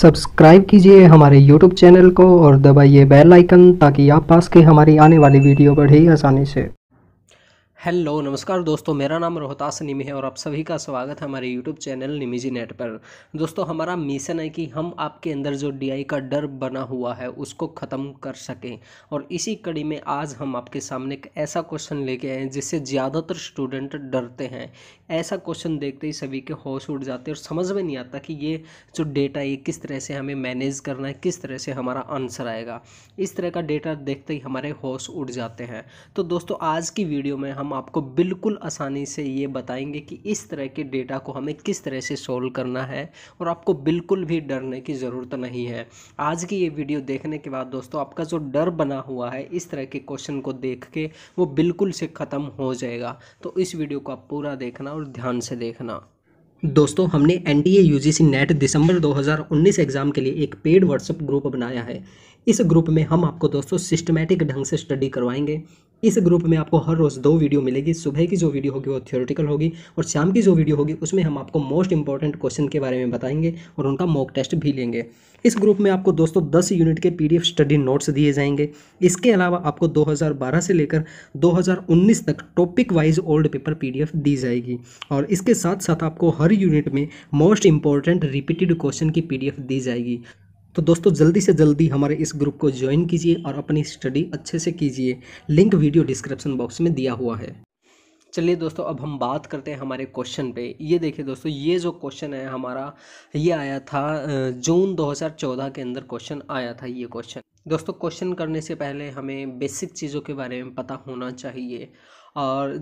subscribe कीजिए हमारे YouTube channel को और दबाइए बेल आइकन ताकि आप पास के हमारी आने वाली वीडियो बढ़े ही आसानी से हेलो नमस्कार दोस्तों मेरा नाम रोहतास निमी है और आप सभी का स्वागत है हमारे यूट्यूब चैनल निमीजी नेट पर दोस्तों हमारा मिशन है कि हम आपके अंदर जो डीआई का डर बना हुआ है उसको ख़त्म कर सकें और इसी कड़ी में आज हम आपके सामने एक ऐसा क्वेश्चन लेके आए हैं जिससे ज़्यादातर स्टूडेंट डरते हैं ऐसा क्वेश्चन देखते ही सभी के होश उड़ जाते हैं और समझ में नहीं आता कि ये जो डेटा ये किस तरह से हमें मैनेज करना है किस तरह से हमारा आंसर आएगा इस तरह का डेटा देखते ही हमारे होश उड़ जाते हैं तो दोस्तों आज की वीडियो में हम आपको बिल्कुल आसानी से ये बताएंगे कि इस तरह के डेटा को हमें किस तरह से सोल्व करना है और आपको बिल्कुल भी डरने की ज़रूरत नहीं है आज की ये वीडियो देखने के बाद दोस्तों आपका जो डर बना हुआ है इस तरह के क्वेश्चन को देख के वो बिल्कुल से ख़त्म हो जाएगा तो इस वीडियो को आप पूरा देखना और ध्यान से देखना दोस्तों हमने N T A U G C NET दिसंबर 2019 एग्ज़ाम के लिए एक पेड व्हाट्सएप ग्रुप बनाया है इस ग्रुप में हम आपको दोस्तों सिस्टमेटिक ढंग से स्टडी करवाएंगे इस ग्रुप में आपको हर रोज़ दो वीडियो मिलेगी सुबह की जो वीडियो होगी वो थियोरटिकल होगी और शाम की जो वीडियो होगी उसमें हम आपको मोस्ट इंपॉर्टेंट क्वेश्चन के बारे में बताएंगे और उनका मॉक टेस्ट भी लेंगे इस ग्रुप में आपको दोस्तों दस यूनिट के पीडीएफ स्टडी नोट्स दिए जाएंगे इसके अलावा आपको दो से लेकर दो तक topic wise old paper P दी जाएगी और इसके साथ साथ आपको हर यूनिट में मोस्ट इंपॉर्टेंट रिपीटेड क्वेश्चन की पी दी जाएगी तो दोस्तों जल्दी से जल्दी हमारे इस ग्रुप को ज्वाइन कीजिए और अपनी स्टडी अच्छे से कीजिए लिंक वीडियो डिस्क्रिप्शन बॉक्स में दिया हुआ है चलिए दोस्तों अब हम बात करते हैं हमारे क्वेश्चन पे ये देखिए दोस्तों ये जो क्वेश्चन है हमारा ये आया था जून 2014 के अंदर क्वेश्चन आया था ये क्वेश्चन दोस्तों क्वेश्चन करने से पहले हमें बेसिक चीज़ों के बारे में पता होना चाहिए और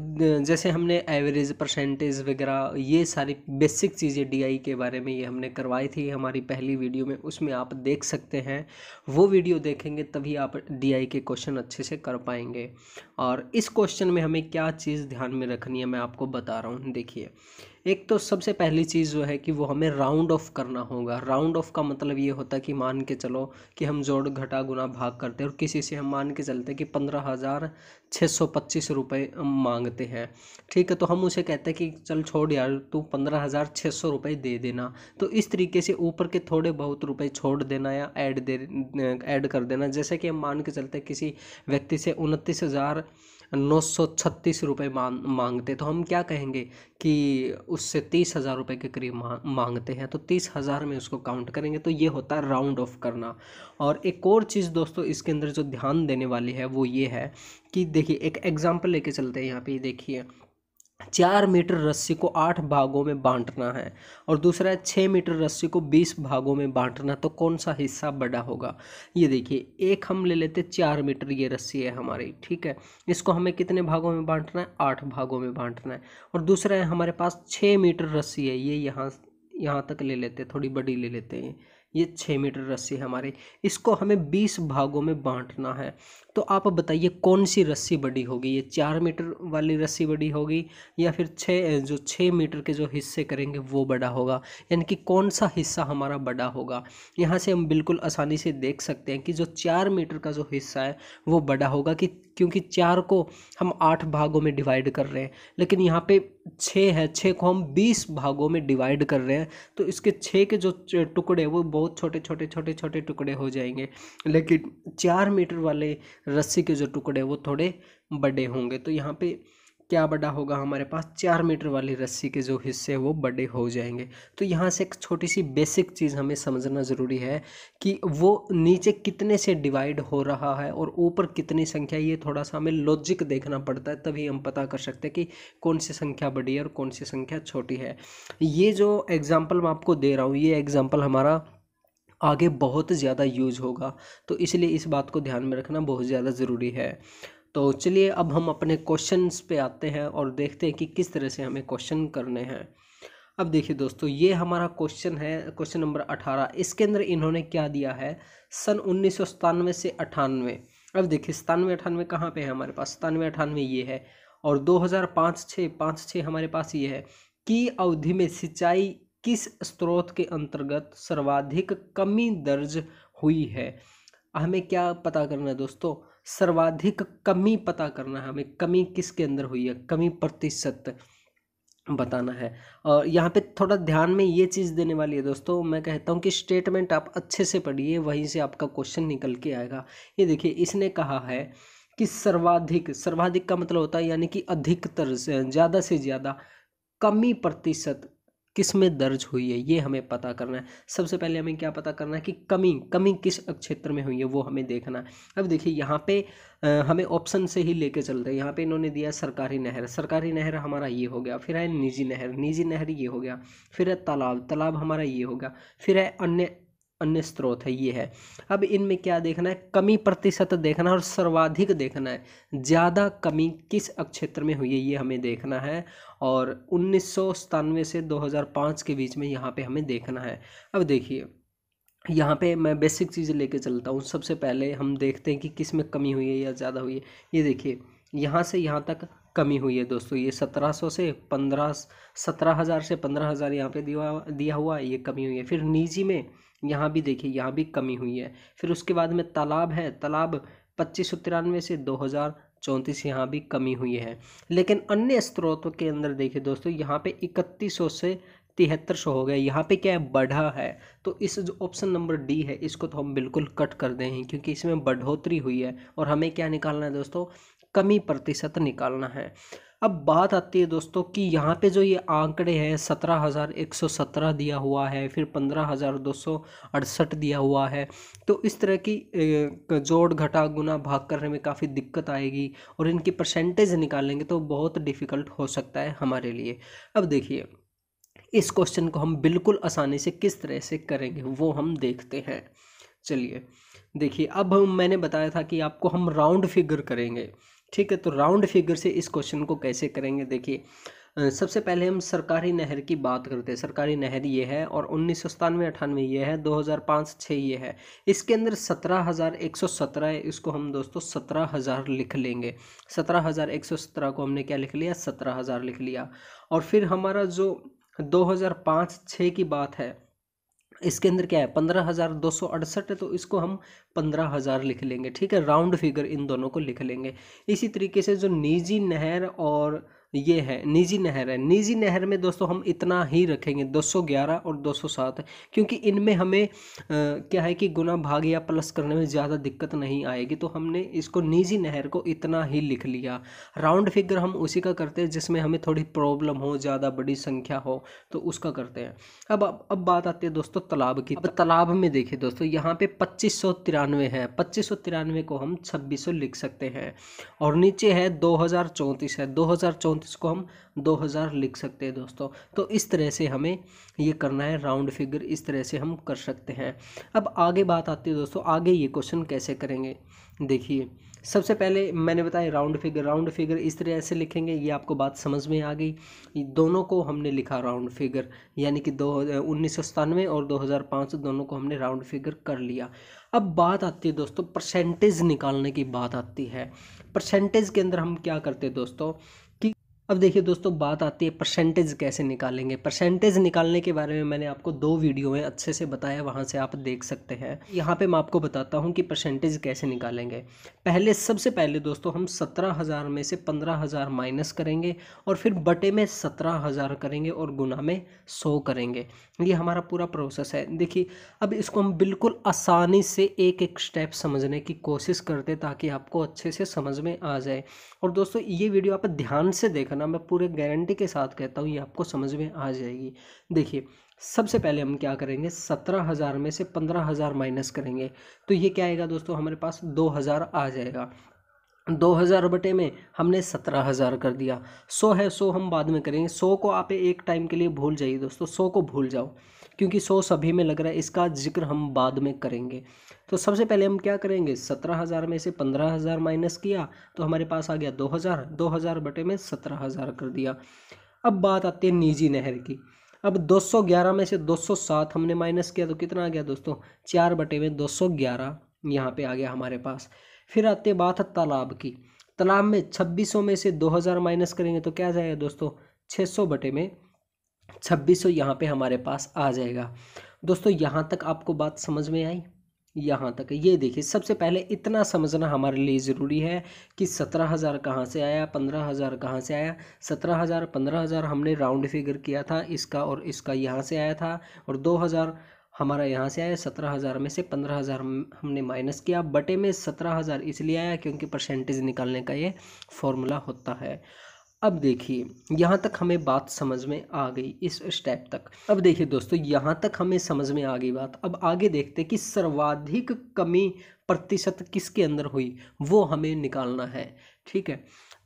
जैसे हमने एवरेज परसेंटेज वगैरह ये सारी बेसिक चीज़ें डीआई के बारे में ये हमने करवाई थी हमारी पहली वीडियो में उसमें आप देख सकते हैं वो वीडियो देखेंगे तभी आप डीआई के क्वेश्चन अच्छे से कर पाएंगे और इस क्वेश्चन में हमें क्या चीज़ ध्यान में रखनी है मैं आपको बता रहा हूँ देखिए एक तो सबसे पहली चीज़ जो है कि वो हमें राउंड ऑफ करना होगा राउंड ऑफ का मतलब ये होता है कि मान के चलो कि हम जोड़ घटा गुना भाग करते हैं और किसी से हम मान के चलते हैं कि पंद्रह हज़ार छः सौ पच्चीस रुपये मांगते हैं ठीक है तो हम उसे कहते हैं कि चल छोड़ यार तू पंद्रह हज़ार छः सौ रुपये दे देना तो इस तरीके से ऊपर के थोड़े बहुत रुपये छोड़ देना या ऐड दे ऐड कर देना जैसे कि हम मान के चलते किसी व्यक्ति से उनतीस हज़ार नौ सौ छत्तीस रुपये मांगते तो हम क्या कहेंगे कि उससे तीस हज़ार रुपये के करीब मांगते हैं तो तीस हज़ार में उसको काउंट करेंगे तो ये होता है राउंड ऑफ करना और एक और चीज़ दोस्तों इसके अंदर जो ध्यान देने वाली है वो ये है कि देखिए एक एग्ज़ाम्पल लेके चलते हैं यहाँ पे देखिए चार मीटर रस्सी को आठ भागों में बांटना है और दूसरा है छः मीटर रस्सी को बीस भागों में बांटना तो कौन सा हिस्सा बड़ा होगा ये देखिए एक हम ले लेते चार मीटर ये रस्सी है हमारी ठीक है इसको हमें कितने भागों में बांटना है आठ भागों में बांटना है और दूसरा है हमारे पास छः मीटर रस्सी है ये यहाँ यहाँ तक ले लेते थोड़ी बड़ी ले लेते हैं ये छः मीटर रस्सी है हमारी इसको हमें बीस भागों में बांटना है तो आप बताइए कौन सी रस्सी बड़ी होगी ये चार मीटर वाली रस्सी बड़ी होगी या फिर छः जो छः मीटर के जो हिस्से करेंगे वो बड़ा होगा यानी कि कौन सा हिस्सा हमारा बड़ा होगा यहाँ से हम बिल्कुल आसानी से देख सकते हैं कि जो चार मीटर का जो हिस्सा है वो बड़ा होगा कि क्योंकि चार को हम आठ भागों में डिवाइड कर रहे हैं लेकिन यहाँ पे छः है छः को हम बीस भागों में डिवाइड कर रहे हैं तो इसके छः के जो टुकड़े वो बहुत छोटे छोटे छोटे छोटे टुकड़े हो जाएंगे लेकिन चार मीटर वाले रस्सी के जो टुकड़े वो थोड़े बड़े होंगे तो यहाँ पे क्या बड़ा होगा हमारे पास चार मीटर वाली रस्सी के जो हिस्से हैं वो बड़े हो जाएंगे तो यहाँ से एक छोटी सी बेसिक चीज़ हमें समझना ज़रूरी है कि वो नीचे कितने से डिवाइड हो रहा है और ऊपर कितनी संख्या ये थोड़ा सा हमें लॉजिक देखना पड़ता है तभी हम पता कर सकते हैं कि कौन सी संख्या बड़ी है और कौन सी संख्या छोटी है ये जो एग्ज़ाम्पल मैं आपको दे रहा हूँ ये एग्ज़ाम्पल हमारा आगे बहुत ज़्यादा यूज होगा तो इसलिए इस बात को ध्यान में रखना बहुत ज़्यादा ज़रूरी है तो चलिए अब हम अपने क्वेश्चंस पे आते हैं और देखते हैं कि किस तरह से हमें क्वेश्चन करने हैं अब देखिए दोस्तों ये हमारा क्वेश्चन है क्वेश्चन नंबर अठारह इसके अंदर इन्होंने क्या दिया है सन उन्नीस से अठानवे अब देखिए सतानवे अठानवे कहाँ पे है हमारे पास सतानवे अठानवे ये है और दो हज़ार पाँच छः पाँच छः हमारे पास ये है की अवधि में सिंचाई किस स्रोत के अंतर्गत सर्वाधिक कमी दर्ज हुई है हमें क्या पता करना है दोस्तों सर्वाधिक कमी पता करना है हमें कमी किसके अंदर हुई है कमी प्रतिशत बताना है और यहाँ पे थोड़ा ध्यान में ये चीज़ देने वाली है दोस्तों मैं कहता हूँ कि स्टेटमेंट आप अच्छे से पढ़िए वहीं से आपका क्वेश्चन निकल के आएगा ये देखिए इसने कहा है कि सर्वाधिक सर्वाधिक का मतलब होता है यानी कि अधिकतर ज़्यादा से ज़्यादा कमी प्रतिशत किस में दर्ज हुई है ये हमें पता करना है सबसे पहले हमें क्या पता करना है कि कमी कमी किस क्षेत्र में हुई है वो हमें देखना है अब देखिए यहाँ पे हमें ऑप्शन से ही लेके चलते हैं यहाँ पे इन्होंने दिया सरकारी नहर सरकारी नहर हमारा ये हो गया फिर है निजी नहर निजी नहर ये हो गया फिर है तालाब तालाब हमारा ये हो गया फिर है अन्य अन्य स्रोत है ये है अब इनमें क्या देखना है कमी प्रतिशत देखना है और सर्वाधिक देखना है ज़्यादा कमी किस क्षेत्र में हुई है ये हमें देखना है और उन्नीस से 2005 के बीच में यहाँ पे हमें देखना है अब देखिए यहाँ पे मैं बेसिक चीज़ें लेके चलता हूँ सबसे पहले हम देखते हैं कि किस में कमी हुई है या ज़्यादा हुई है ये देखिए यहाँ से यहाँ तक कमी हुई है दोस्तों ये सत्रह सौ से पंद्रह सत्रह हज़ार से पंद्रह हज़ार यहाँ पे दिया दिया हुआ है ये कमी हुई है फिर निजी में यहाँ भी देखिए यहाँ भी कमी हुई है फिर उसके बाद में तालाब है तालाब पच्चीस सौ तिरानवे से दो हज़ार चौंतीस यहाँ भी कमी हुई है लेकिन अन्य स्रोतों के अंदर देखिए दोस्तों यहाँ पे इकतीस सौ से तिहत्तर सौ हो गया यहाँ पे क्या है बढ़ा है तो इस जो ऑप्शन नंबर डी है इसको तो हम बिल्कुल कट कर दें क्योंकि इसमें बढ़ोतरी हुई है और हमें क्या निकालना है दोस्तों कमी प्रतिशत निकालना है अब बात आती है दोस्तों कि यहाँ पे जो ये आंकड़े हैं सत्रह हज़ार एक सौ सत्रह दिया हुआ है फिर पंद्रह हज़ार दो सौ अड़सठ दिया हुआ है तो इस तरह की जोड़ घटा गुना भाग करने में काफ़ी दिक्कत आएगी और इनकी परसेंटेज निकालेंगे तो बहुत डिफ़िकल्ट हो सकता है हमारे लिए अब देखिए इस क्वेश्चन को हम बिल्कुल आसानी से किस तरह से करेंगे वो हम देखते हैं चलिए देखिए अब हम मैंने बताया था कि आपको हम राउंड फिगर करेंगे ठीक है तो राउंड फिगर से इस क्वेश्चन को कैसे करेंगे देखिए सबसे पहले हम सरकारी नहर की बात करते हैं सरकारी नहर ये है और उन्नीस सौ सतानवे अठानवे ये है दो हज़ार पाँच छः ये है इसके अंदर सत्रह हज़ार एक सौ सत्रह है इसको हम दोस्तों सत्रह हज़ार लिख लेंगे सत्रह हज़ार एक सौ सत्रह को हमने क्या लिख लिया सत्रह हज़ार लिख लिया और फिर हमारा जो दो हज़ार पाँच छः की बात है इसके अंदर क्या है पंद्रह हज़ार दो सौ अड़सठ है तो इसको हम पंद्रह हज़ार लिख लेंगे ठीक है राउंड फिगर इन दोनों को लिख लेंगे इसी तरीके से जो निजी नहर और ये है निजी नहर है निजी नहर में दोस्तों हम इतना ही रखेंगे 211 और 207 क्योंकि इनमें हमें आ, क्या है कि गुना भाग या प्लस करने में ज़्यादा दिक्कत नहीं आएगी तो हमने इसको निजी नहर को इतना ही लिख लिया राउंड फिगर हम उसी का करते हैं जिसमें हमें थोड़ी प्रॉब्लम हो ज़्यादा बड़ी संख्या हो तो उसका करते हैं अब अब, अब बात आती है दोस्तों तालाब की अब तालाब में देखिए दोस्तों यहाँ पे पच्चीस है पच्चीस को हम छब्बीस लिख सकते हैं और नीचे है दो है दो इसको हम 2000 लिख सकते हैं दोस्तों तो इस तरह से हमें ये करना है राउंड फिगर इस तरह से हम कर सकते हैं अब आगे बात आती है दोस्तों आगे ये क्वेश्चन कैसे करेंगे देखिए सबसे पहले मैंने बताया राउंड फिगर राउंड फिगर इस तरह से लिखेंगे ये आपको बात समझ में आ गई दोनों को हमने लिखा राउंड फिगर यानी कि दो उन्नीस और 2005 दोनों को हमने राउंड फिगर कर लिया अब बात आती है दोस्तों परसेंटेज निकालने की बात आती है परसेंटेज के अंदर हम क्या करते हैं दोस्तों अब देखिए दोस्तों बात आती है परसेंटेज कैसे निकालेंगे परसेंटेज निकालने के बारे में मैंने आपको दो वीडियो में अच्छे से बताया वहाँ से आप देख सकते हैं यहाँ पे मैं आपको बताता हूँ कि परसेंटेज कैसे निकालेंगे पहले सबसे पहले दोस्तों हम सत्रह हज़ार में से पंद्रह हज़ार माइनस करेंगे और फिर बटे में सत्रह हज़ार करेंगे और गुना में सौ करेंगे ये हमारा पूरा प्रोसेस है देखिए अब इसको हम बिल्कुल आसानी से एक एक स्टेप समझने की कोशिश करते ताकि आपको अच्छे से समझ में आ जाए और दोस्तों ये वीडियो आप ध्यान से देखा करना मैं पूरे गारंटी के साथ कहता हूँ ये आपको समझ में आ जाएगी देखिए सबसे पहले हम क्या करेंगे सत्रह हज़ार में से पंद्रह हज़ार माइनस करेंगे तो ये क्या आएगा दोस्तों हमारे पास दो हज़ार आ जाएगा दो हज़ार बटे में हमने सत्रह हज़ार कर दिया सौ है सौ हम बाद में करेंगे सौ को आप एक टाइम के लिए भूल जाइए दोस्तों सौ को भूल जाओ क्योंकि सौ सभी में लग रहा है इसका जिक्र हम बाद में करेंगे तो सबसे पहले हम क्या करेंगे सत्रह हज़ार में से पंद्रह हज़ार माइनस किया तो हमारे पास आ गया दो हज़ार दो हज़ार बटे में सत्रह हज़ार कर दिया अब बात आती है निजी नहर की अब 211 में से 207 हमने माइनस किया तो कितना आ गया दोस्तों चार बटे में 211 यहाँ पर आ गया हमारे पास फिर आते बात है तालाब की तालाब में 2600 में से 2000 माइनस करेंगे तो क्या जाएगा दोस्तों 600 बटे में छब्बीस सौ यहाँ पर हमारे पास आ जाएगा दोस्तों यहाँ तक आपको बात समझ में आई यहाँ तक ये देखिए सबसे पहले इतना समझना हमारे लिए ज़रूरी है कि सत्रह हज़ार कहाँ से आया पंद्रह हज़ार कहाँ से आया सत्रह हज़ार पंद्रह हज़ार हमने राउंड फिगर किया था इसका और इसका यहाँ से आया था और दो हज़ार हमारा यहाँ से आया सत्रह हज़ार में से पंद्रह हज़ार हमने माइनस किया बटे में सत्रह हज़ार इसलिए आया क्योंकि परसेंटेज निकालने का ये फॉर्मूला होता है अब देखिए यहाँ तक हमें बात समझ में आ गई इस स्टेप तक अब देखिए दोस्तों यहाँ तक हमें समझ में आ गई बात अब आगे देखते हैं कि सर्वाधिक कमी प्रतिशत किसके अंदर हुई वो हमें निकालना है ठीक है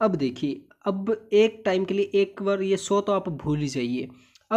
अब देखिए अब एक टाइम के लिए एक बार ये सो तो आप भूल ही जाइए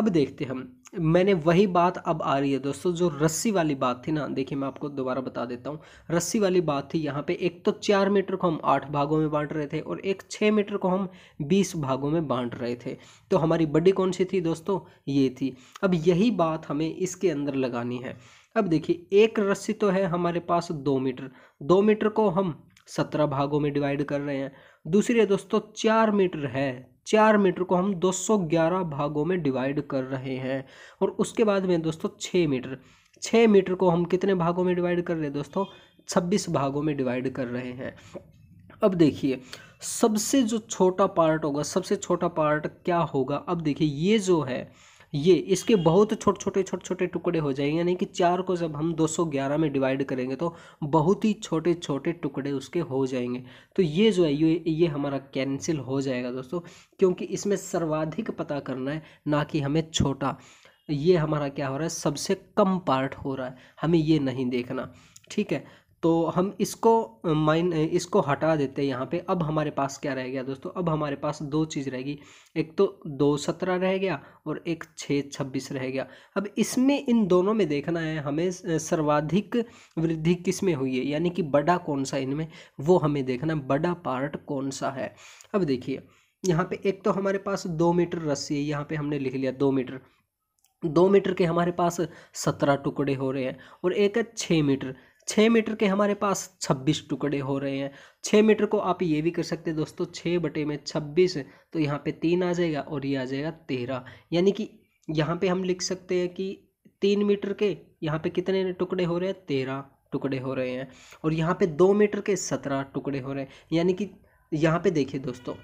अब देखते हम मैंने वही बात अब आ रही है दोस्तों जो रस्सी वाली बात थी ना देखिए मैं आपको दोबारा बता देता हूँ रस्सी वाली बात थी यहाँ पे एक तो चार मीटर को हम आठ भागों में बांट रहे थे और एक छः मीटर को हम बीस भागों में बांट रहे थे तो हमारी बड्डी कौन सी थी दोस्तों ये थी अब यही बात हमें इसके अंदर लगानी है अब देखिए एक रस्सी तो है हमारे पास दो मीटर दो मीटर को हम सत्रह भागों में डिवाइड कर रहे हैं दूसरी है दोस्तों चार मीटर है चार मीटर को हम 211 भागों में डिवाइड कर रहे हैं और उसके बाद में दोस्तों छः मीटर छः मीटर को हम कितने भागों में डिवाइड कर रहे हैं दोस्तों छब्बीस भागों में डिवाइड कर रहे हैं अब देखिए सबसे जो छोटा पार्ट होगा सबसे छोटा पार्ट क्या होगा अब देखिए ये जो है ये इसके बहुत छोटे छोटे छोटे छोटे टुकड़े हो जाएंगे यानी कि चार को जब हम 211 में डिवाइड करेंगे तो बहुत ही छोटे छोटे टुकड़े उसके हो जाएंगे तो ये जो है ये ये हमारा कैंसिल हो जाएगा दोस्तों क्योंकि इसमें सर्वाधिक पता करना है ना कि हमें छोटा ये हमारा क्या हो रहा है सबसे कम पार्ट हो रहा है हमें ये नहीं देखना ठीक है तो हम इसको माइन इसको हटा देते हैं यहाँ पे अब हमारे पास क्या रह गया दोस्तों अब हमारे पास दो चीज़ रहेगी एक तो दो सत्रह रह गया और एक छः छब्बीस रह गया अब इसमें इन दोनों में देखना है हमें सर्वाधिक वृद्धि किस में हुई है यानी कि बड़ा कौन सा इनमें वो हमें देखना है बड़ा पार्ट कौन सा है अब देखिए यहाँ पर एक तो हमारे पास दो मीटर रस्सी है यहाँ पर हमने लिख लिया दो मीटर दो मीटर के हमारे पास सत्रह टुकड़े हो रहे हैं और एक है छः मीटर छः मीटर के हमारे पास छब्बीस टुकड़े हो रहे हैं छः मीटर को आप ये भी कर सकते हैं दोस्तों छः बटे में छब्बीस तो यहाँ पे तीन आ जाएगा और ये आ जाएगा तेरह यानी कि यहाँ पे हम लिख सकते हैं कि तीन मीटर के यहाँ पे कितने टुकड़े हो रहे हैं तेरह टुकड़े हो रहे हैं और यहाँ पर दो मीटर के सत्रह टुकड़े हो रहे हैं यानी कि यहाँ पर देखिए दोस्तों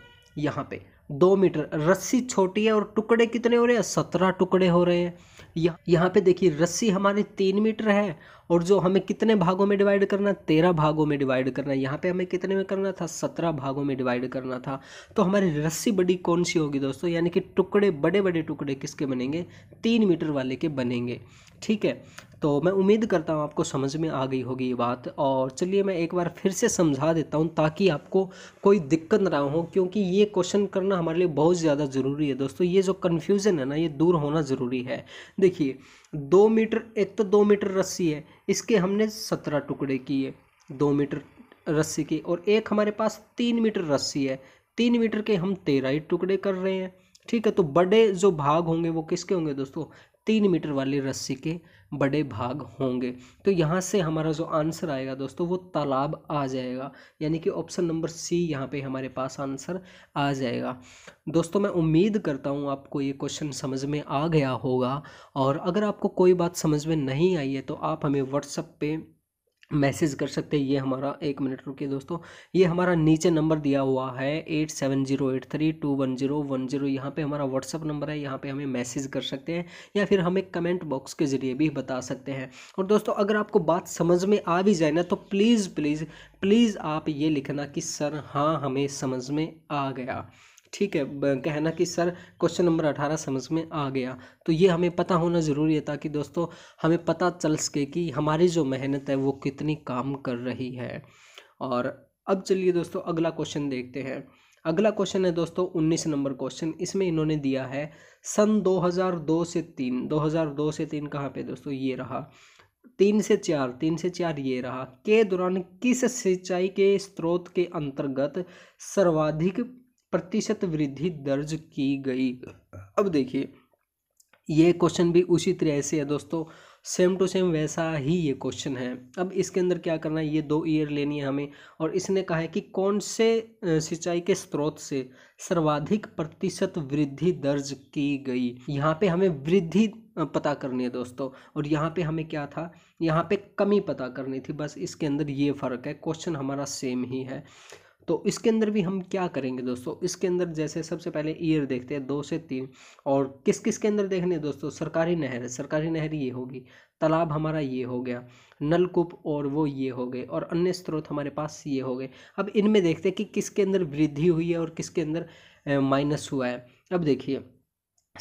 यहाँ पे दो मीटर रस्सी छोटी है और टुकड़े कितने हो रहे हैं सत्रह टुकड़े हो रहे हैं यहाँ यहाँ पे देखिए रस्सी हमारी तीन मीटर है और जो हमें कितने भागों में डिवाइड करना तेरह भागों में डिवाइड करना है यहाँ पे हमें कितने में करना था सत्रह भागों में डिवाइड करना था तो हमारी रस्सी बड़ी कौन सी होगी दोस्तों यानी कि टुकड़े बड़े बड़े टुकड़े किसके बनेंगे तीन मीटर वाले के बनेंगे ठीक है तो मैं उम्मीद करता हूँ आपको समझ में आ गई होगी ये बात और चलिए मैं एक बार फिर से समझा देता हूँ ताकि आपको कोई दिक्कत ना हो क्योंकि ये क्वेश्चन करना हमारे लिए बहुत ज़्यादा ज़रूरी है दोस्तों ये जो कन्फ्यूज़न है ना ये दूर होना ज़रूरी है देखिए दो मीटर एक तो दो मीटर रस्सी है इसके हमने सत्रह टुकड़े किए दो मीटर रस्सी की और एक हमारे पास तीन मीटर रस्सी है तीन मीटर के हम तेरह ही टुकड़े कर रहे हैं ठीक है तो बड़े जो भाग होंगे वो किसके होंगे दोस्तों तीन मीटर वाली रस्सी के बड़े भाग होंगे तो यहाँ से हमारा जो आंसर आएगा दोस्तों वो तालाब आ जाएगा यानी कि ऑप्शन नंबर सी यहाँ पे हमारे पास आंसर आ जाएगा दोस्तों मैं उम्मीद करता हूँ आपको ये क्वेश्चन समझ में आ गया होगा और अगर आपको कोई बात समझ में नहीं आई है तो आप हमें व्हाट्सअप पर मैसेज कर सकते हैं ये हमारा एक मिनट रुकिए दोस्तों ये हमारा नीचे नंबर दिया हुआ है eight seven zero eight three two one zero one zero यहाँ पर हमारा व्हाट्सअप नंबर है यहाँ पे हमें मैसेज कर सकते हैं या फिर हमें कमेंट बॉक्स के ज़रिए भी बता सकते हैं और दोस्तों अगर आपको बात समझ में आ भी जाए ना तो प्लीज़ प्लीज़ प्लीज़ आप ये लिखना कि सर हाँ हमें समझ में आ गया ठीक है कहना कि सर क्वेश्चन नंबर अठारह समझ में आ गया तो ये हमें पता होना ज़रूरी है ताकि दोस्तों हमें पता चल सके कि हमारी जो मेहनत है वो कितनी काम कर रही है और अब चलिए दोस्तों अगला क्वेश्चन देखते हैं अगला क्वेश्चन है दोस्तों उन्नीस नंबर क्वेश्चन इसमें इन्होंने दिया है सन 2002 से तीन 2002 से तीन कहाँ पे दोस्तों ये रहा तीन से चार तीन से चार ये रहा के दौरान किस सिंचाई के स्रोत के अंतर्गत सर्वाधिक प्रतिशत वृद्धि दर्ज की गई अब देखिए ये क्वेश्चन भी उसी तरह से है दोस्तों सेम टू सेम वैसा ही ये क्वेश्चन है अब इसके अंदर क्या करना है ये दो ईयर लेनी है हमें और इसने कहा है कि कौन से सिंचाई के स्रोत से सर्वाधिक प्रतिशत वृद्धि दर्ज की गई यहाँ पे हमें वृद्धि पता करनी है दोस्तों और यहाँ पे हमें क्या था यहाँ पे कमी पता करनी थी बस इसके अंदर ये फ़र्क है क्वेश्चन हमारा सेम ही है तो इसके अंदर भी हम क्या करेंगे दोस्तों इसके अंदर जैसे सबसे पहले ईयर देखते हैं दो से तीन और किस किस के अंदर देखने दोस्तों सरकारी नहर सरकारी नहर ये होगी तालाब हमारा ये हो गया नलकूप और वो ये हो गए और अन्य स्रोत हमारे पास ये हो गए अब इनमें देखते हैं कि किसके अंदर वृद्धि हुई है और किसके अंदर माइनस हुआ है अब देखिए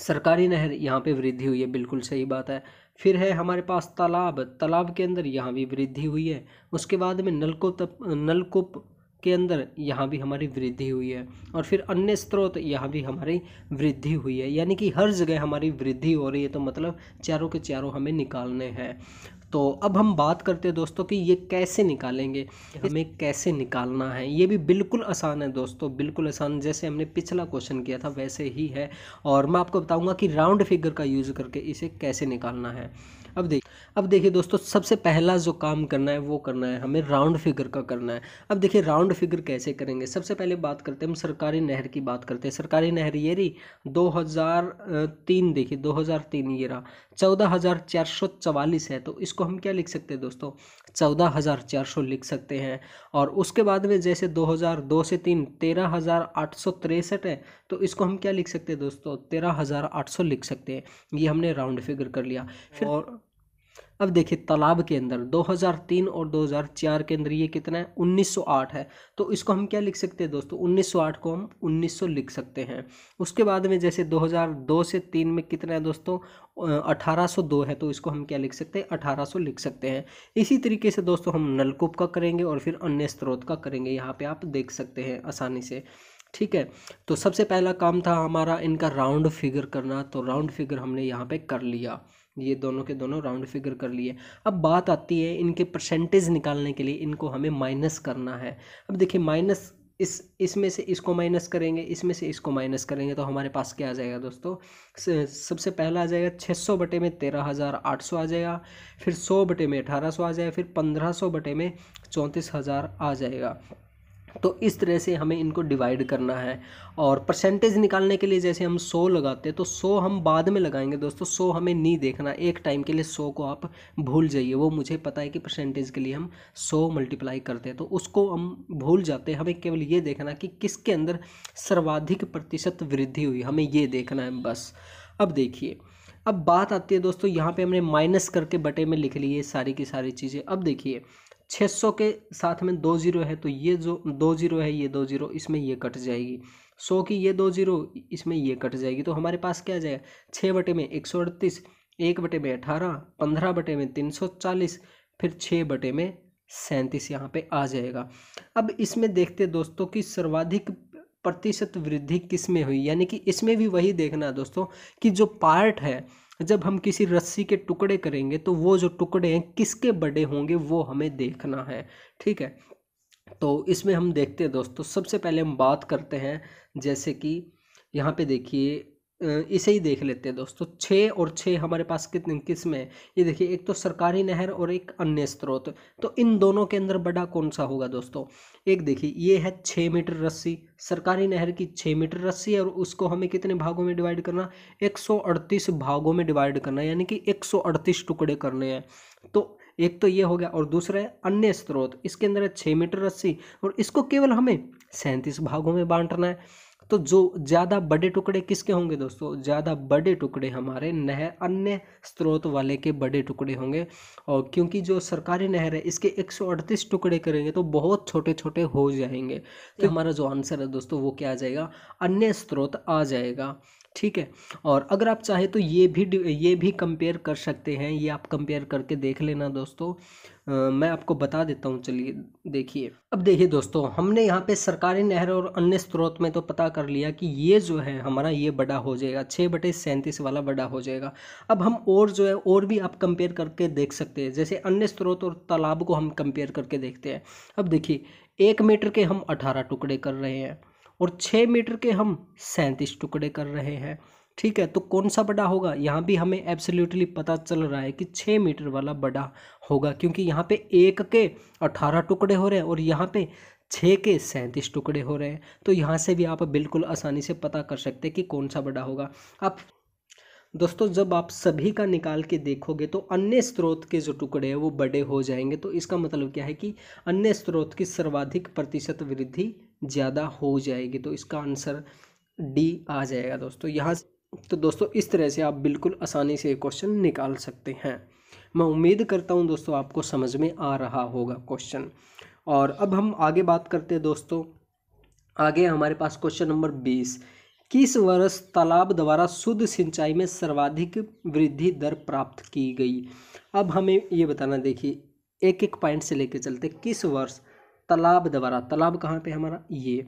सरकारी नहर यहाँ पे वृद्धि हुई है बिल्कुल सही बात है फिर है हमारे पास तालाब तालाब के अंदर यहाँ भी वृद्धि हुई है उसके बाद में नलकूप नलकूप के अंदर यहाँ भी हमारी वृद्धि हुई है और फिर अन्य स्रोत यहाँ भी हमारी वृद्धि हुई है यानी कि हर जगह हमारी वृद्धि हो रही है तो मतलब चारों के चारों हमें निकालने हैं तो अब हम बात करते हैं दोस्तों कि ये कैसे निकालेंगे हमें कैसे निकालना है ये भी बिल्कुल आसान है दोस्तों बिल्कुल आसान जैसे हमने पिछला क्वेश्चन किया था वैसे ही है और मैं आपको बताऊंगा कि राउंड फिगर का यूज़ करके इसे कैसे निकालना है अब देख अब देखिए दोस्तों सबसे पहला जो काम करना है वो करना है हमें राउंड फिगर का करना है अब देखिए राउंड फिगर कैसे करेंगे सबसे पहले बात करते हैं हम सरकारी नहर की बात करते हैं सरकारी नहर ये रही दो देखिए दो ये रहा चौदह है तो इसको हम क्या लिख सकते हैं दोस्तों चौदह लिख सकते हैं और उसके बाद में जैसे दो से तीन तेरह हज़ार आठ सौ तिरसठ है तो इसको हम क्या लिख सकते हैं दोस्तों तेरह हज़ार आठ सौ लिख सकते हैं ये हमने राउंड फिगर कर लिया फिर और अब देखिए तालाब के अंदर 2003 और 2004 के अंदर ये कितना है 1908 है तो इसको हम क्या लिख सकते हैं दोस्तों 1908 को हम 1900 लिख सकते हैं उसके बाद में जैसे 2002 से तीन में कितना है दोस्तों 1802 है तो इसको हम क्या लिख सकते हैं 1800 लिख सकते हैं इसी तरीके से दोस्तों हम नलकूप का करेंगे और फिर अन्य स्रोत का करेंगे यहाँ पर आप देख सकते हैं आसानी से ठीक है तो सबसे पहला काम था हमारा इनका राउंड फिगर करना तो राउंड फिगर हमने यहाँ पर कर लिया ये दोनों के दोनों राउंड फिगर कर लिए अब बात आती है इनके परसेंटेज निकालने के लिए इनको हमें माइनस करना है अब देखिए माइनस इस इसमें से इसको माइनस करेंगे इसमें से इसको माइनस करेंगे तो हमारे पास क्या आ जाएगा दोस्तों सबसे पहला आ जाएगा छः सौ बटे में तेरह हज़ार आठ सौ आ जाएगा फिर सौ बटे में अठारह सौ आ जाएगा फिर पंद्रह सौ बटे में चौंतीस हज़ार आ जाएगा तो इस तरह से हमें इनको डिवाइड करना है और परसेंटेज निकालने के लिए जैसे हम सौ लगाते हैं तो सौ हम बाद में लगाएंगे दोस्तों सौ हमें नहीं देखना एक टाइम के लिए सौ को आप भूल जाइए वो मुझे पता है कि परसेंटेज के लिए हम सौ मल्टीप्लाई करते हैं तो उसको हम भूल जाते हैं हमें केवल ये देखना कि किसके अंदर सर्वाधिक प्रतिशत वृद्धि हुई हमें ये देखना है बस अब देखिए अब बात आती है दोस्तों यहाँ पे हमने माइनस करके बटे में लिख लिए सारी की सारी चीज़ें अब देखिए छः सौ के साथ में दो ज़ीरो है तो ये जो दो ज़ीरो है ये दो ज़ीरो इसमें ये कट जाएगी सौ की ये दो ज़ीरो इसमें ये कट जाएगी तो हमारे पास क्या जाएगा छः बटे में एक सौ अड़तीस एक बटे में अठारह पंद्रह बटे में तीन सौ चालीस फिर छः बटे में सैंतीस यहाँ पे आ जाएगा अब इसमें देखते दोस्तों कि सर्वाधिक प्रतिशत वृद्धि किस में हुई यानी कि इसमें भी वही देखना है दोस्तों कि जो पार्ट है जब हम किसी रस्सी के टुकड़े करेंगे तो वो जो टुकड़े हैं किसके बड़े होंगे वो हमें देखना है ठीक है तो इसमें हम देखते हैं दोस्तों सबसे पहले हम बात करते हैं जैसे कि यहाँ पे देखिए इसे ही देख लेते हैं दोस्तों छः और छः हमारे पास कितने किस में है ये देखिए एक तो सरकारी नहर और एक अन्य स्रोत तो इन दोनों के अंदर बड़ा कौन सा होगा दोस्तों एक देखिए ये है छः मीटर रस्सी सरकारी नहर की छः मीटर रस्सी है और उसको हमें कितने भागों में डिवाइड करना अड़तीस भागों में डिवाइड करना यानी कि अड़तीस टुकड़े करने हैं तो एक तो ये हो गया और दूसरा है अन्य स्रोत इसके अंदर है छः मीटर रस्सी और इसको केवल हमें सैंतीस भागों में बांटना है तो जो ज़्यादा बड़े टुकड़े किसके होंगे दोस्तों ज़्यादा बड़े टुकड़े हमारे नहर अन्य स्रोत वाले के बड़े टुकड़े होंगे और क्योंकि जो सरकारी नहर है इसके 138 टुकड़े करेंगे तो बहुत छोटे छोटे हो जाएंगे तो हमारा जो आंसर है दोस्तों वो क्या आ जाएगा अन्य स्रोत आ जाएगा ठीक है और अगर आप चाहे तो ये भी ये भी कंपेयर कर सकते हैं ये आप कंपेयर करके देख लेना दोस्तों आ, मैं आपको बता देता हूँ चलिए देखिए अब देखिए दोस्तों हमने यहाँ पे सरकारी नहर और अन्य स्रोत में तो पता कर लिया कि ये जो है हमारा ये बड़ा हो जाएगा छः बटे सैंतीस वाला बड़ा हो जाएगा अब हम और जो है और भी आप कंपेयर करके देख सकते हैं जैसे अन्य स्रोत और तालाब को हम कंपेयर करके देखते हैं अब देखिए एक मीटर के हम अठारह टुकड़े कर रहे हैं और छः मीटर के हम सैंतीस टुकड़े कर रहे हैं ठीक है तो कौन सा बड़ा होगा यहाँ भी हमें एब्सोल्युटली पता चल रहा है कि छः मीटर वाला बड़ा होगा क्योंकि यहाँ पे एक के अठारह टुकड़े हो रहे हैं और यहाँ पे छः के सैंतीस टुकड़े हो रहे हैं तो यहाँ से भी आप बिल्कुल आसानी से पता कर सकते हैं कि कौन सा बड़ा होगा आप दोस्तों जब आप सभी का निकाल के देखोगे तो अन्य स्रोत के जो टुकड़े हैं वो बड़े हो जाएंगे तो इसका मतलब क्या है कि अन्य स्रोत की सर्वाधिक प्रतिशत वृद्धि ज़्यादा हो जाएगी तो इसका आंसर डी आ जाएगा दोस्तों यहाँ तो दोस्तों इस तरह से आप बिल्कुल आसानी से ये क्वेश्चन निकाल सकते हैं मैं उम्मीद करता हूँ दोस्तों आपको समझ में आ रहा होगा क्वेश्चन और अब हम आगे बात करते हैं दोस्तों आगे हमारे पास क्वेश्चन नंबर बीस किस वर्ष तालाब द्वारा शुद्ध सिंचाई में सर्वाधिक वृद्धि दर प्राप्त की गई अब हमें ये बताना देखिए एक एक पॉइंट से लेकर चलते किस वर्ष तालाब द्वारा तालाब कहाँ पे हमारा ये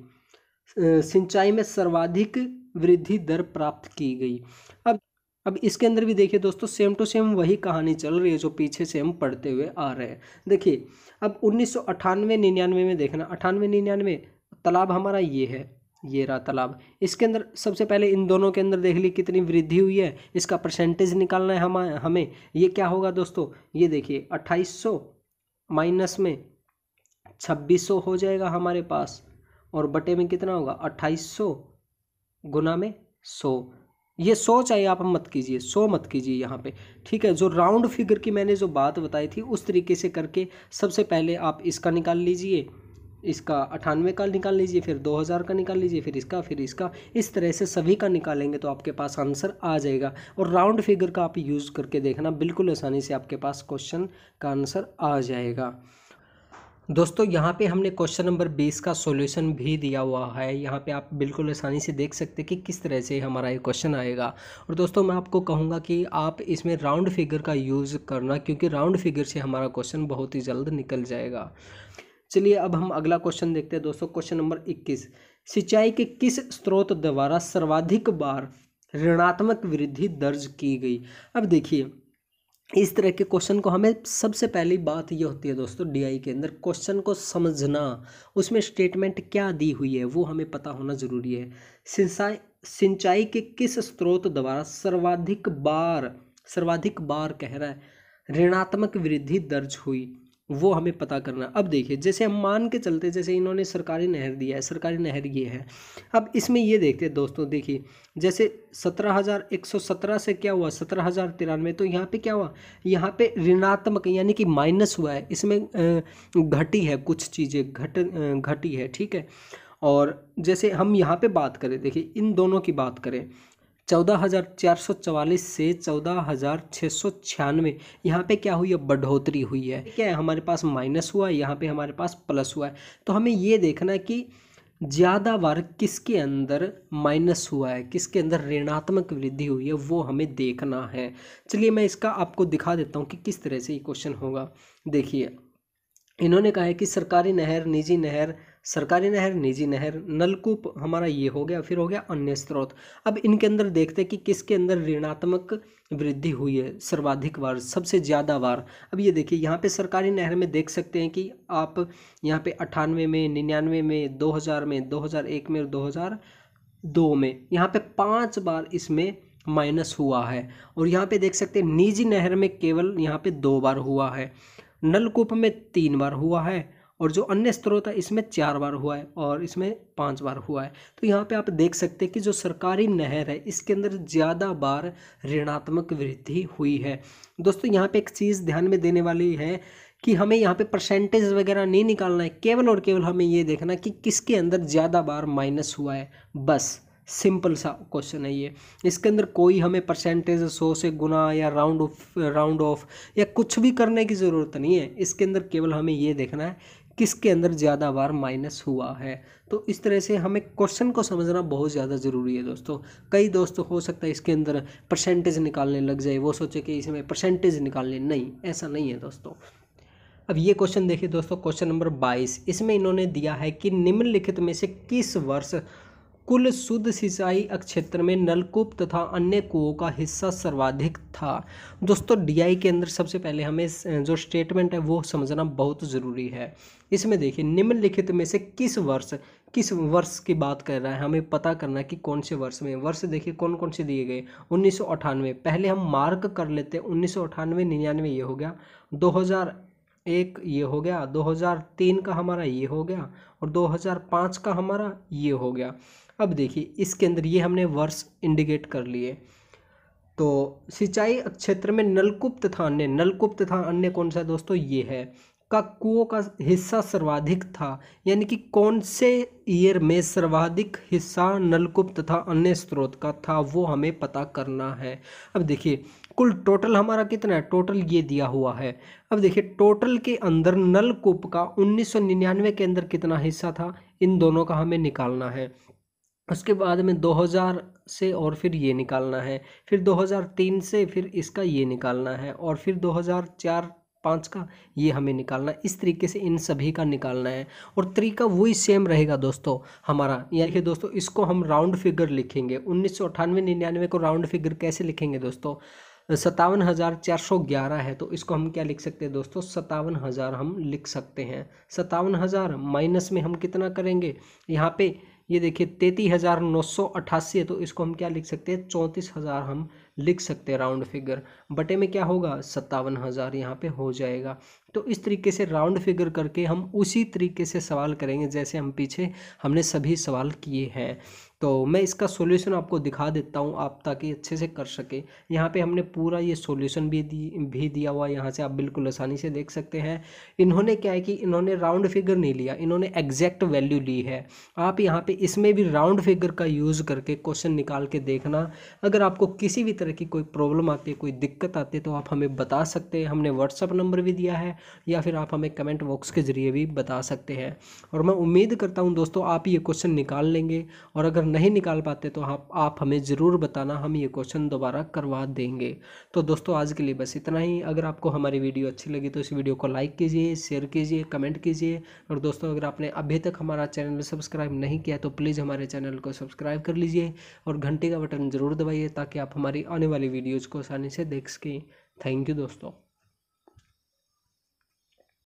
सिंचाई में सर्वाधिक वृद्धि दर प्राप्त की गई अब अब इसके अंदर भी देखिए दोस्तों सेम टू सेम वही कहानी चल रही है जो पीछे से हम पढ़ते हुए आ रहे हैं देखिए अब उन्नीस सौ अठानवे निन्यानवे में देखना अठानवे निन्यानवे तालाब हमारा ये है ये रहा तालाब इसके अंदर सबसे पहले इन दोनों के अंदर देख ली कितनी वृद्धि हुई है इसका परसेंटेज निकालना है हम हमें ये क्या होगा दोस्तों ये देखिए अट्ठाईस सौ माइनस में छब्बीस हो जाएगा हमारे पास और बटे में कितना होगा अट्ठाईस सौ गुना में सौ ये सौ चाहिए आप मत कीजिए सौ मत कीजिए यहाँ पे ठीक है जो राउंड फिगर की मैंने जो बात बताई थी उस तरीके से करके सबसे पहले आप इसका निकाल लीजिए इसका अठानवे का निकाल लीजिए फिर दो हज़ार का निकाल लीजिए फिर इसका फिर इसका इस तरह से सभी का निकालेंगे तो आपके पास आंसर आ जाएगा और राउंड फिगर का आप यूज़ करके देखना बिल्कुल आसानी से आपके पास क्वेश्चन का आंसर आ जाएगा दोस्तों यहाँ पे हमने क्वेश्चन नंबर बीस का सॉल्यूशन भी दिया हुआ है यहाँ पे आप बिल्कुल आसानी से देख सकते हैं कि किस तरह से हमारा ये क्वेश्चन आएगा और दोस्तों मैं आपको कहूँगा कि आप इसमें राउंड फिगर का यूज़ करना क्योंकि राउंड फिगर से हमारा क्वेश्चन बहुत ही जल्द निकल जाएगा चलिए अब हम अगला क्वेश्चन देखते हैं दोस्तों क्वेश्चन नंबर इक्कीस सिंचाई के किस स्रोत द्वारा सर्वाधिक बार ऋणात्मक वृद्धि दर्ज की गई अब देखिए इस तरह के क्वेश्चन को हमें सबसे पहली बात ये होती है दोस्तों डीआई के अंदर क्वेश्चन को समझना उसमें स्टेटमेंट क्या दी हुई है वो हमें पता होना ज़रूरी है सिंचाई सिंचाई के किस स्रोत द्वारा सर्वाधिक बार सर्वाधिक बार कह रहा है ऋणात्मक वृद्धि दर्ज हुई वो हमें पता करना अब देखिए जैसे हम मान के चलते जैसे इन्होंने सरकारी नहर दिया है सरकारी नहर ये है अब इसमें ये देखते हैं दोस्तों देखिए जैसे सत्रह हज़ार एक सौ सत्रह से क्या हुआ सत्रह हज़ार तिरानवे तो यहाँ पे क्या हुआ यहाँ पे ऋणात्मक यानी कि माइनस हुआ है इसमें घटी है कुछ चीज़ें घट घटी है ठीक है और जैसे हम यहाँ पर बात करें देखिए इन दोनों की बात करें चौदह हज़ार चार सौ चवालीस से चौदह हज़ार छः सौ छियानवे यहाँ पे क्या हुई है बढ़ोतरी हुई है क्या है हमारे पास माइनस हुआ है यहाँ पर हमारे पास प्लस हुआ है तो हमें ये देखना है कि ज़्यादा बार किसके अंदर माइनस हुआ है किसके अंदर ऋणात्मक वृद्धि हुई है वो हमें देखना है चलिए मैं इसका आपको दिखा देता हूँ कि किस तरह से ये क्वेश्चन होगा देखिए इन्होंने कहा है कि सरकारी नहर निजी नहर सरकारी नहर निजी नहर नलकूप हमारा ये हो गया फिर हो गया अन्य स्रोत अब इनके अंदर देखते हैं कि किसके अंदर ऋणात्मक वृद्धि हुई है सर्वाधिक बार सबसे ज़्यादा बार अब ये देखिए यहाँ पे सरकारी नहर में देख सकते हैं कि आप यहाँ पे अट्ठानवे में निन्यानवे में दो हज़ार में दो हज़ार एक में और दो हज़ार दो में यहाँ पर पाँच बार इसमें माइनस हुआ है और यहाँ पर देख सकते हैं निजी नहर में केवल यहाँ पर दो बार हुआ है नलकूप में तीन बार हुआ है और जो अन्य स्त्रोत है इसमें चार बार हुआ है और इसमें पांच बार हुआ है तो यहाँ पे आप देख सकते हैं कि जो सरकारी नहर है इसके अंदर ज़्यादा बार ऋणात्मक वृद्धि हुई है दोस्तों यहाँ पे एक चीज़ ध्यान में देने वाली है कि हमें यहाँ पे परसेंटेज वगैरह नहीं निकालना है केवल और केवल हमें ये देखना कि किसके अंदर ज़्यादा बार माइनस हुआ है बस सिंपल सा क्वेश्चन है ये इसके अंदर कोई हमें परसेंटेज सौ से गुना या राउंड ऑफ राउंड ऑफ या कुछ भी करने की ज़रूरत नहीं है इसके अंदर केवल हमें ये देखना है किसके अंदर ज़्यादा बार माइनस हुआ है तो इस तरह से हमें क्वेश्चन को समझना बहुत ज़्यादा ज़रूरी है दोस्तों कई दोस्तों हो सकता है इसके अंदर परसेंटेज निकालने लग जाए वो सोचे कि इसमें परसेंटेज निकालने नहीं ऐसा नहीं है दोस्तों अब ये क्वेश्चन देखिए दोस्तों क्वेश्चन नंबर बाईस इसमें इन्होंने दिया है कि निम्नलिखित में से किस वर्ष कुल शुद्ध सिंचाई क्षेत्र में नलकूप तथा अन्य कुओं का हिस्सा सर्वाधिक था दोस्तों डीआई के अंदर सबसे पहले हमें जो स्टेटमेंट है वो समझना बहुत ज़रूरी है इसमें देखिए निम्नलिखित में से किस वर्ष किस वर्ष की बात कर रहा है हमें पता करना है कि कौन से वर्ष में वर्ष देखिए कौन कौन से दिए गए उन्नीस पहले हम मार्क कर लेते हैं उन्नीस सौ ये हो गया दो एक ये हो गया 2003 का हमारा ये हो गया और 2005 का हमारा ये हो गया अब देखिए इसके अंदर ये हमने वर्ष इंडिकेट कर लिए तो सिंचाई क्षेत्र में नलकूप तथा अन्य नलकूप तथा अन्य कौन सा दोस्तों ये है का कुओं का हिस्सा सर्वाधिक था यानी कि कौन से ईयर में सर्वाधिक हिस्सा नलकूप तथा अन्य स्रोत का था वो हमें पता करना है अब देखिए कुल टोटल हमारा कितना है टोटल ये दिया हुआ है अब देखिए टोटल के अंदर नलकूप का 1999 के अंदर कितना हिस्सा था इन दोनों का हमें निकालना है उसके बाद में 2000 से और फिर ये निकालना है फिर 2003 से फिर इसका ये निकालना है और फिर 2004 पाँच का ये हमें निकालना है इस तरीके से इन सभी का निकालना है और तरीका वही सेम रहेगा दोस्तों हमारा यानी कि दोस्तों इसको हम राउंड फिगर लिखेंगे उन्नीस सौ निन्यानवे को राउंड फिगर कैसे लिखेंगे दोस्तों सतावन हज़ार चार सौ ग्यारह है तो इसको हम क्या लिख सकते हैं दोस्तों सतावन हज़ार हम लिख सकते हैं सतावन हज़ार माइनस में हम कितना करेंगे यहाँ पे ये देखिए तैतीस हज़ार नौ सौ अट्ठासी है तो इसको हम क्या लिख सकते हैं चौंतीस हज़ार हम लिख सकते हैं राउंड फिगर बटे में क्या होगा सत्तावन हज़ार यहाँ पे हो जाएगा तो इस तरीके से राउंड फिगर करके हम उसी तरीके से सवाल करेंगे जैसे हम पीछे हमने सभी सवाल किए हैं तो मैं इसका सोल्यूशन आपको दिखा देता हूँ आप ताकि अच्छे से कर सके यहाँ पे हमने पूरा ये सॉल्यूशन भी दी भी दिया हुआ यहाँ से आप बिल्कुल आसानी से देख सकते हैं इन्होंने क्या है कि इन्होंने राउंड फिगर नहीं लिया इन्होंने एग्जैक्ट वैल्यू ली है आप यहाँ पे इसमें भी राउंड फिगर का यूज़ करके क्वेश्चन निकाल के देखना अगर आपको किसी भी तरह की कोई प्रॉब्लम आती है कोई दिक्कत आती है तो आप हमें बता सकते हैं हमने व्हाट्सअप नंबर भी दिया है या फिर आप हमें कमेंट बॉक्स के ज़रिए भी बता सकते हैं और मैं उम्मीद करता हूँ दोस्तों आप ये क्वेश्चन निकाल लेंगे और अगर नहीं निकाल पाते तो आप आप हमें ज़रूर बताना हम ये क्वेश्चन दोबारा करवा देंगे तो दोस्तों आज के लिए बस इतना ही अगर आपको हमारी वीडियो अच्छी लगी तो इस वीडियो को लाइक कीजिए शेयर कीजिए कमेंट कीजिए और दोस्तों अगर आपने अभी तक हमारा चैनल सब्सक्राइब नहीं किया तो प्लीज़ हमारे चैनल को सब्सक्राइब कर लीजिए और घंटे का बटन ज़रूर दबाइए ताकि आप हमारी आने वाली वीडियोज़ को आसानी से देख सकें थैंक यू दोस्तों